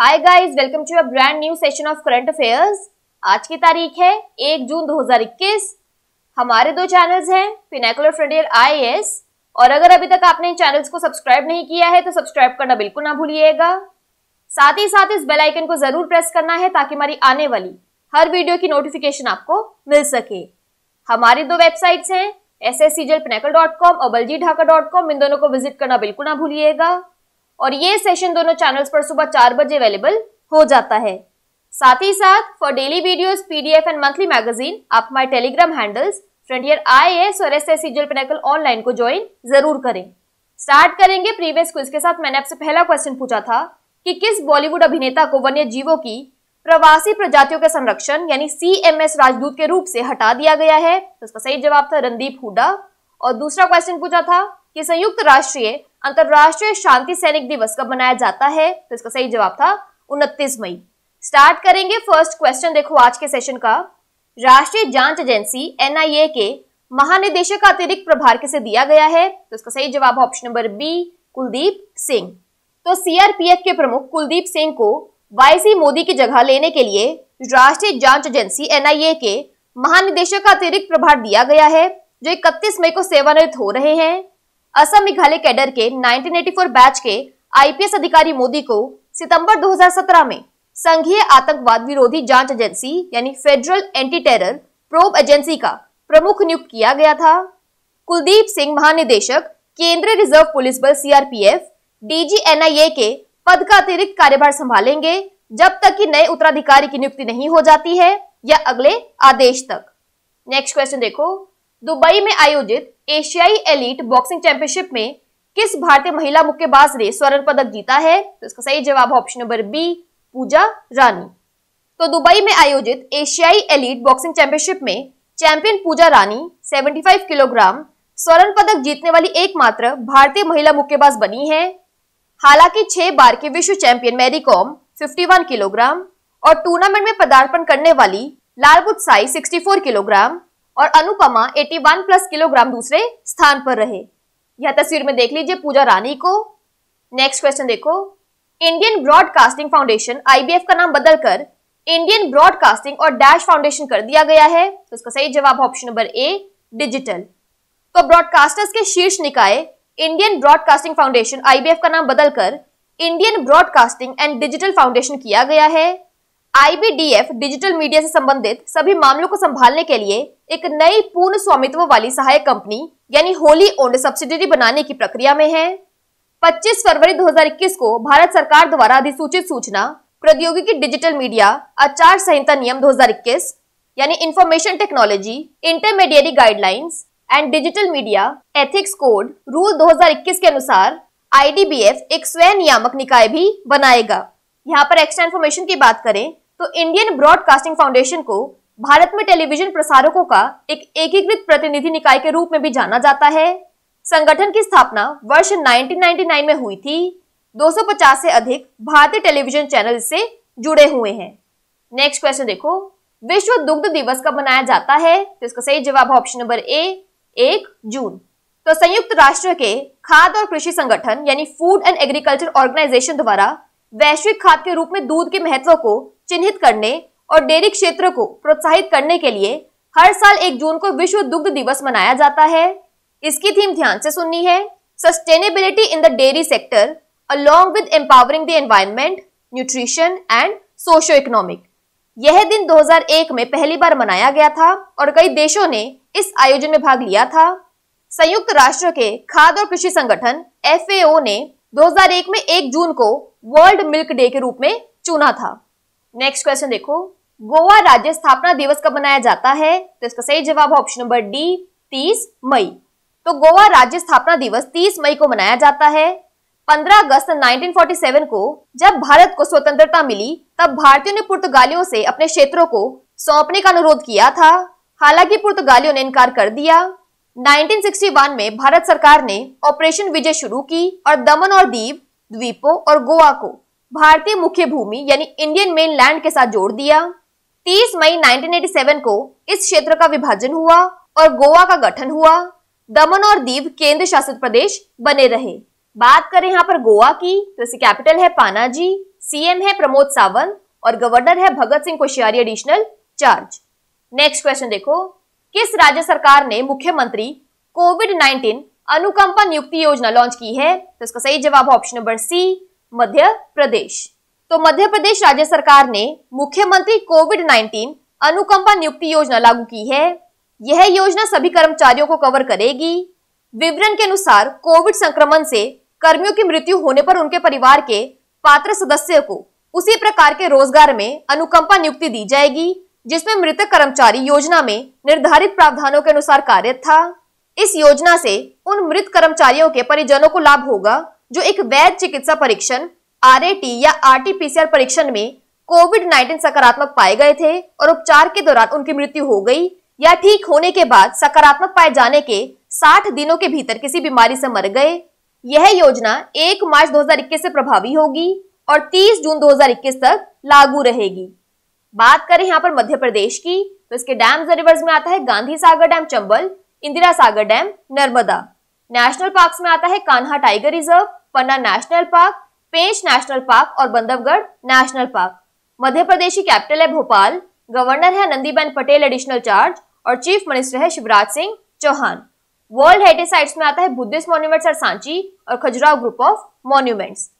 hi guys welcome to a brand new session of current affairs आज की तारीख है एक जून 2021 हमारे दो चैनल्स हैं फिनेकुलर फ्रंटियर आईएएस और अगर अभी तक आपने इन चैनल्स को सब्सक्राइब नहीं किया है तो सब्सक्राइब करना बिल्कुल ना भूलिएगा साथ ही साथ इस बेल आइकन को जरूर प्रेस करना है ताकि हमारी आने वाली हर वीडियो की नोटिफिकेशन आपको मिल सके हमारी दो वेबसाइट्स हैं एस और बलजी इन दोनों को विजिट करना बिल्कुल ना भूलिएगा और ये सेशन दोनों चैनल्स पर सुबह चार बजे अवेलेबल हो जाता है साथ ही साथ for daily videos PDF and monthly magazine आप हमारे Telegram handles Frontier I S और S S CGL pinnacle online को ज्वाइन जरूर करें स्टार्ट करेंगे प्रीवियस क्विज के साथ मैंने आपसे पहला क्वेश्चन पूछा था कि किस बॉलीवुड अभिनेता को वन्य जीवों की प्रवासी प्रजातियों के संरक्षण यानी सी एम एस राजदूत के रूप से हटा दिया गया है तो उसका सही जवाब था रणदीप हुडा और दूसरा क्वेश्चन पूछा था कि संयुक्त राष्ट्रीय अंतर्राष्ट्रीय शांति सैनिक दिवस कब मनाया जाता है तो इसका सही जवाब था उनतीस मई स्टार्ट करेंगे फर्स्ट क्वेश्चन देखो आज के सेशन का राष्ट्रीय जांच एजेंसी एनआईए के महानिदेशक का अतिरिक्त प्रभार किसे दिया गया है तो इसका सही जवाब option number B Kuldeep Singh तो सीआरपीएफ के प्रमुख कुलदीप सिंह को वाईसी मोदी की जगह लेने के लिए राष्ट्रीय जांच एजेंसी एनआईए के महानिदेशक का अतिरिक्त प्रभार दिया गया है जो इकतीस मई को सेवानिवृत्त हो रहे हैं असम मेघालय कैडर के 1984 बैच के आईपीएस अधिकारी मोदी को सितंबर 2017 में संघीय आतंकवाद विरोधी जांच एजेंसी यानी federal anti terror probe agency का प्रमुख नियुक्त किया गया था कुलदीप सिंह महानिदेशक केंद्रीय रिजर्व पुलिस बल सीआरपीएफ डीजी एनआईए के पद का अतिरिक्त कार्यभार संभालेंगे जब तक कि नए उत्तराधिकारी की नियुक्ति नहीं हो जाती है या अगले आदेश तक नेक्स्ट क्वेश्चन देखो दुबई में आयोजित एशियाई एलिट बॉक्सिंग चैंपियनशिप में किस भारतीय महिला मुक्केबाज ने स्वर्ण पदक जीता है तो इसका सही जवाब option number B Pooja Rani तो दुबई में आयोजित एशियाई एलिट बॉक्सिंग चैंपियनशिप में चैंपियन पूजा रानी 75 किलोग्राम स्वर्ण पदक जीतने वाली एकमात्र भारतीय महिला मुक्केबाज बनी है हालांकि छह बार की विश्व champion Mary Kom fifty kilogram और टूर्नामेंट में पदार्पण करने वाली लालबुत साई 64 किलोग्राम और अनुपमा 81 प्लस किलोग्राम दूसरे स्थान पर रहे यह तस्वीर में देख लीजिए पूजा रानी को नेक्स्ट क्वेश्चन देखो इंडियन ब्रॉडकास्टिंग फाउंडेशन आईबीएफ का नाम बदलकर इंडियन ब्रॉडकास्टिंग और डैश फाउंडेशन कर दिया गया है तो इसका सही जवाब ऑप्शन नंबर ए डिजिटल तो ब्रॉडकास्टर्स के शीर्ष निकाय इंडियन ब्रॉडकास्टिंग फाउंडेशन आईबीएफ का नाम बदलकर Indian broadcasting and digital foundation किया गया है आईबीडीएफ डिजिटल मीडिया से संबंधित सभी मामलों को संभालने के लिए एक नई पूर्ण स्वामित्व वाली सहायक कंपनी यानी होली ओंड सब्सिडरी बनाने की प्रक्रिया में है 25 फरवरी 2021 को भारत सरकार द्वारा अधिसूचित सूचना प्रौद्योगिकी डिजिटल मीडिया आचार संहिता नियम 2021 यानी information technology intermediate guidelines and digital media ethics code rule 2021 के अनुसार आईडीबीएफ एक स्वयं नियामक निकाय भी बनाएगा यहाँ पर एक्स्ट्रा इन्फॉर्मेशन की बात करें तो इंडियन ब्रॉडकास्टिंग फाउंडेशन को भारत में टेलीविजन प्रसारकों का एक एकीकृत प्रतिनिधि निकाय के रूप में भी जाना जाता है संगठन की स्थापना वर्ष 1999 में हुई थी 250 से अधिक भारतीय टेलीविजन चैनल से जुड़े हुए हैं नेक्स्ट क्वेश्चन देखो विश्व दुग्ध दिवस कब मनाया जाता है तो इसका सही जवाब ऑप्शन नंबर ए एक जून तो संयुक्त राष्ट्र के खाद्य और कृषि संगठन यानी फूड एंड एग्रीकल्चर ऑर्गेनाइजेशन द्वारा वैश्विक खाद के रूप में दूध के महत्व को चिन्हित करने और डेयरी क्षेत्र को प्रोत्साहित करने के लिए हर साल एक जून को विश्व दुग्ध दिवस मनाया जाता है इसकी थीम ध्यान से सुननी है sustainability in the dairy sector along with empowering the environment nutrition and socio economic यह दिन 2001 में पहली बार मनाया गया था और कई देशों ने इस आयोजन में भाग लिया था संयुक्त राष्ट्र के खाद्य और कृषि संगठन एफ ने 2001 में 1 जून को वर्ल्ड मिल्क डे के रूप में चुना था नेक्स्ट क्वेश्चन देखो गोवा राज्य स्थापना दिवस कब मनाया जाता है तो इसका सही जवाब ऑप्शन नंबर डी 30 मई तो गोवा राज्य स्थापना दिवस 30 मई को मनाया जाता है 15 अगस्त 1947 को जब भारत को स्वतंत्रता मिली तब भारतीयों ने पुर्तगालियों से अपने क्षेत्रों को सौंपने का अनुरोध किया था हालांकि पुर्तगालियों ने इनकार कर दिया 1961 में भारत सरकार ने ऑपरेशन विजय शुरू की और दमन और दीप द्वीपों और गोवा को भारतीय मुख्य भूमि यानी इंडियन मेन लैंड के साथ जोड़ दिया 30 मई 1987 को इस क्षेत्र का विभाजन हुआ और गोवा का गठन हुआ दमन और दीव केंद्र शासित प्रदेश बने रहे बात करें यहाँ पर गोवा की तो इसकी कैपिटल है पानाजी सीएम है प्रमोद सावंत और गवर्नर है Bhagat Singh Koshyari additional charge next question देखो किस राज्य सरकार ने मुख्यमंत्री कोविड 19 अनुकंपा नियुक्ति योजना लॉन्च की है तो इसका सही जवाब ऑप्शन नंबर सी मध्य प्रदेश तो मध्य प्रदेश राज्य सरकार ने मुख्यमंत्री कोविड 19 अनुकंपा नियुक्ति योजना लागू की है यह योजना सभी कर्मचारियों को कवर करेगी विवरण के अनुसार कोविड संक्रमण से कर्मियों की मृत्यु होने पर उनके परिवार के पात्र सदस्य को उसी प्रकार के रोजगार में अनुकंपा नियुक्ति दी जाएगी जिसमें मृतक कर्मचारी योजना में निर्धारित प्रावधानों के अनुसार कार्यरत था इस योजना से उन मृत कर्मचारियों के परिजनों को लाभ होगा जो एक वैध चिकित्सा परीक्षण आर या आरटीपीसीआर परीक्षण में कोविड 19 सकारात्मक पाए गए थे और उपचार के दौरान उनकी मृत्यु हो गई या ठीक होने के बाद सकारात्मक पाए जाने के 60 दिनों के भीतर किसी बीमारी से मर गए यह योजना 1 मार्च 2021 से प्रभावी होगी और 30 जून 2021 तक लागू रहेगी बात करें यहाँ पर मध्य प्रदेश की तो इसके डैम रिवर्स में आता है Gandhi Sagar dam Chambal Indira Sagar dam Narmada national park में आता है Kanha tiger reserve Panna national park Pench national park और बंधवगढ़ नेशनल पार्क मध्य प्रदेश की कैपिटल है भोपाल गवर्नर है नंदीबेन पटेल एडिशनल चार्ज और चीफ मिनिस्टर है Shivraj Singh Chouhan world heritage sites में आता है बुद्धिस्ट मॉन्यूमेंट्स और सांची और Khajuraho group of monuments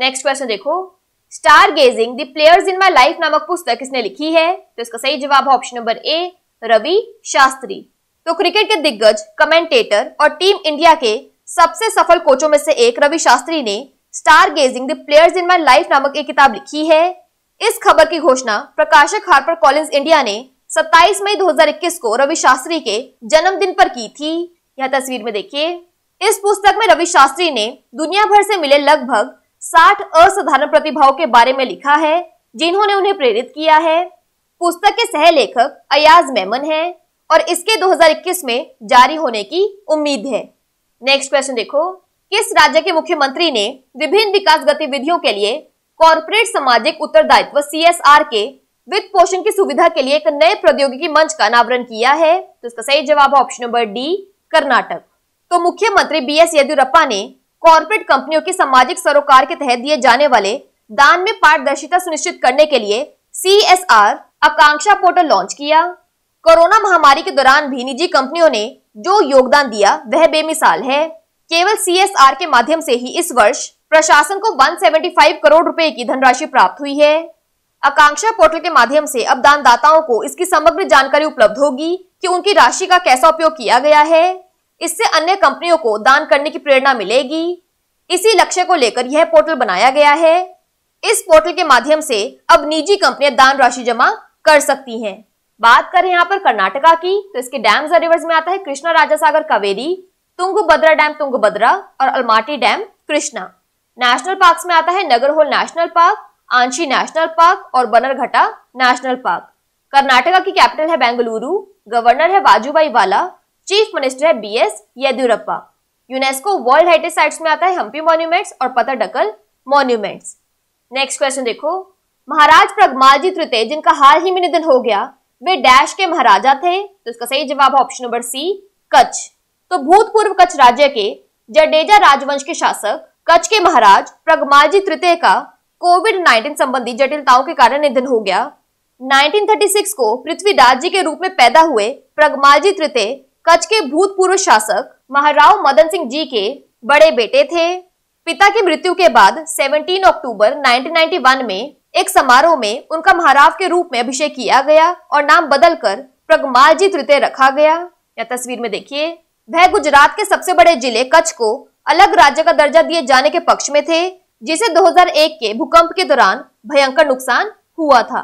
next question देखो star gazing the players in my life नामक पुस्तक किसने लिखी है तो इसका सही जवाब option number A Ravi Shastri तो क्रिकेट के दिग्गज कमेंटेटर और टीम इंडिया के सबसे सफल कोचों में से एक रवि शास्त्री ने star gazing the players in my life नामक एक किताब लिखी है इस खबर की घोषणा प्रकाशक हार्पर कॉलिंस इंडिया ने 27 मई 2021 को रवि शास्त्री के जन्मदिन पर की थी यह तस्वीर में देखिए इस पुस्तक में रवि शास्त्री ने दुनिया भर से मिले लगभग 60 असाधारण प्रतिभाओं के बारे में लिखा है जिन्होंने उन्हें प्रेरित किया है पुस्तक के सह लेखक अयाज मेमन है और इसके 2021 में जारी होने की उम्मीद है नेक्स्ट क्वेश्चन देखो किस राज्य के मुख्यमंत्री ने विभिन्न विकास गतिविधियों के लिए कॉरपोरेट सामाजिक उत्तरदायित्व सी के वित्त पोषण की सुविधा के लिए एक नए प्रौद्योगिकी मंच का अनावरण किया है तो इसका सही जवाब ऑप्शन नंबर डी कर्नाटक तो मुख्यमंत्री बी एस येदियुरप्पा ने कॉरपोरेट कंपनियों के सामाजिक सरोकार के तहत दिए जाने वाले दान में पारदर्शिता सुनिश्चित करने के लिए सी आकांक्षा पोर्टल लॉन्च किया कोरोना महामारी के दौरान भी निजी कंपनियों ने जो योगदान दिया वह बेमिसाल है केवल सीएसआर के माध्यम से ही इस वर्ष प्रशासन को 175 करोड़ रुपए की धनराशि प्राप्त हुई है आकांक्षा पोर्टल के माध्यम से अब दानदाताओं को इसकी समग्र जानकारी उपलब्ध होगी कि उनकी राशि का कैसा उपयोग किया गया है इससे अन्य कंपनियों को दान करने की प्रेरणा मिलेगी इसी लक्ष्य को लेकर यह पोर्टल बनाया गया है इस पोर्टल के माध्यम से अब निजी कंपनियां दान राशि जमा कर सकती हैं बात करें यहाँ पर कर्नाटका की तो इसके डैम्स और रिवर्स में आता है कृष्णा राजा सागर कावेरी तुंगभद्रा डैम तुंगभद्रा और Almatti dam Krishna national park में आता है Nagarhole national park Anshi national park और बनरघटा नेशनल पार्क कर्नाटका की कैपिटल है बेंगलुरु गवर्नर है वाजुबाई वाला चीफ मिनिस्टर है B S Yediyurappa UNESCO world heritage sites में आता है हम्पी मॉन्यूमेंट्स और डकल मॉन्यूमेंट्स नेक्स्ट क्वेश्चन देखो महाराज प्रगमाल जी तृतीय जिनका हाल ही में निधन हो गया वे डैश के महाराजा थे तो इसका सही जवाब है ऑप्शन नंबर सी कच्छ तो भूतपूर्व कच्छ राज्य के जडेजा राजवंश के शासक कच्छ के महाराज प्रगमाजी तृतीय का कोविड 19 संबंधी जटिलताओं के कारण निधन हो गया 1936 को पृथ्वीराज जी के रूप में पैदा हुए प्रगमाजी तृतीय कच्छ के भूतपूर्व शासक महाराव मदन सिंह जी के बड़े बेटे थे पिता की मृत्यु के बाद 17 अक्टूबर 1991 में एक समारोह में उनका महाराव के रूप में अभिषेक किया गया और नाम बदलकर प्रगमालजी तृतीय रखा गया या तस्वीर में देखिए वह गुजरात के सबसे बड़े जिले कच्छ को अलग राज्य का दर्जा दिए जाने के पक्ष में थे जिसे 2001 के भूकंप के दौरान भयंकर नुकसान हुआ था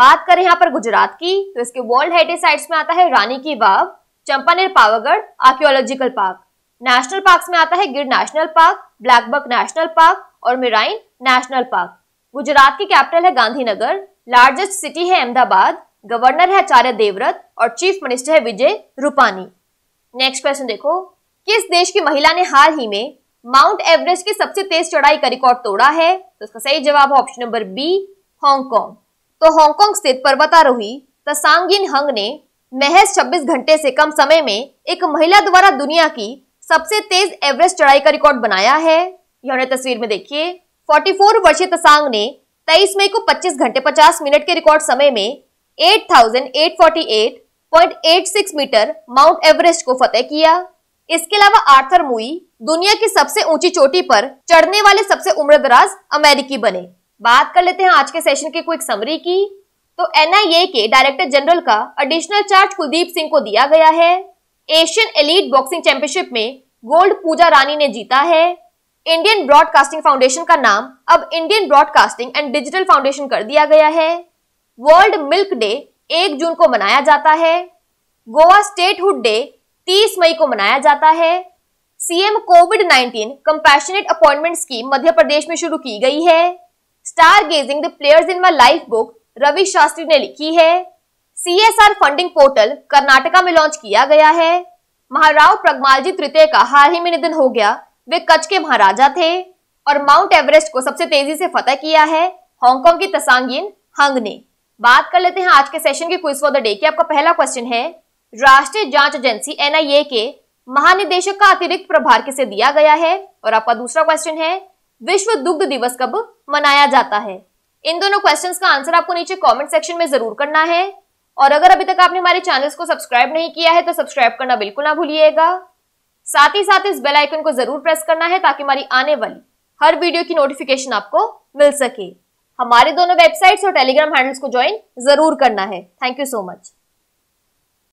बात करें यहाँ पर गुजरात की तो इसके वर्ल्ड हेरिटेज साइट्स में आता है रानी की Vav Champaner Pavagadh archaeological park national park में आता है Gir national park blackbuck national park और मिराइन नेशनल पार्क गुजरात की कैपिटल है गांधीनगर लार्जेस्ट सिटी है अहमदाबाद गवर्नर है आचार्य देवव्रत और चीफ मिनिस्टर है विजय रूपानी नेक्स्ट क्वेश्चन देखो किस देश की महिला ने हाल ही में माउंट एवरेस्ट की सबसे तेज चढ़ाई का रिकॉर्ड तोड़ा है तो इसका सही जवाब है ऑप्शन नंबर बी हांगकांग तो हांगकांग स्थित पर्वतारोही तसांगिन हंग ने महज 26 घंटे से कम समय में एक महिला द्वारा दुनिया की सबसे तेज एवरेस्ट चढ़ाई का रिकॉर्ड बनाया है यह तस्वीर में देखिए 44 वर्षीय तसांग ने 23 मई को 25 घंटे 50 मिनट के रिकॉर्ड समय में 8,848.86 मीटर माउंट एवरेस्ट को फतेह किया इसके अलावा आर्थर मुई दुनिया की सबसे ऊंची चोटी पर चढ़ने वाले सबसे उम्रदराज अमेरिकी बने बात कर लेते हैं आज के सेशन के क्विक समरी की तो एनआईए के डायरेक्टर जनरल का एडिशनल चार्ज कुलदीप सिंह को दिया गया है एशियन एलीट बॉक्सिंग चैंपियनशिप में गोल्ड पूजा रानी ने जीता है इंडियन ब्रॉडकास्टिंग फाउंडेशन का नाम अब Indian broadcasting and digital foundation कर दिया गया है वर्ल्ड मिल्क डे एक जून को मनाया जाता है गोवा स्टेटहुड डे तीस मई को मनाया जाता है CM covid nineteen compassionate appointment scheme Madhya Pradesh में शुरू की गई है star gazing the players in my life book Ravi Shastri ने लिखी है सीएसआर फंडिंग पोर्टल कर्नाटका में लॉन्च किया गया है महाराव प्रगमाल जी तृतीय का हाल ही में निधन हो गया वे कच्छ के महाराजा थे और माउंट एवरेस्ट को सबसे तेजी से फतह किया है हांगकांग की तसांगिन हंग ने बात कर लेते हैं आज के सेशन के क्विज फॉर द डे की आपका पहला क्वेश्चन है राष्ट्रीय जांच एजेंसी एनआईए के महानिदेशक का अतिरिक्त प्रभार किसे दिया गया है और आपका दूसरा क्वेश्चन है विश्व दुग्ध दिवस कब मनाया जाता है इन दोनों क्वेश्चन का आंसर आपको नीचे कॉमेंट सेक्शन में जरूर करना है और अगर अभी तक आपने हमारे चैनल को सब्सक्राइब नहीं किया है तो सब्सक्राइब करना बिल्कुल ना भूलिएगा साथ ही साथ इस बेल आइकन को जरूर प्रेस करना है ताकि हमारी आने वाली हर वीडियो की नोटिफिकेशन आपको मिल सके हमारे दोनों वेबसाइट्स और टेलीग्राम हैंडल्स को ज्वाइन जरूर करना है थैंक यू सो मच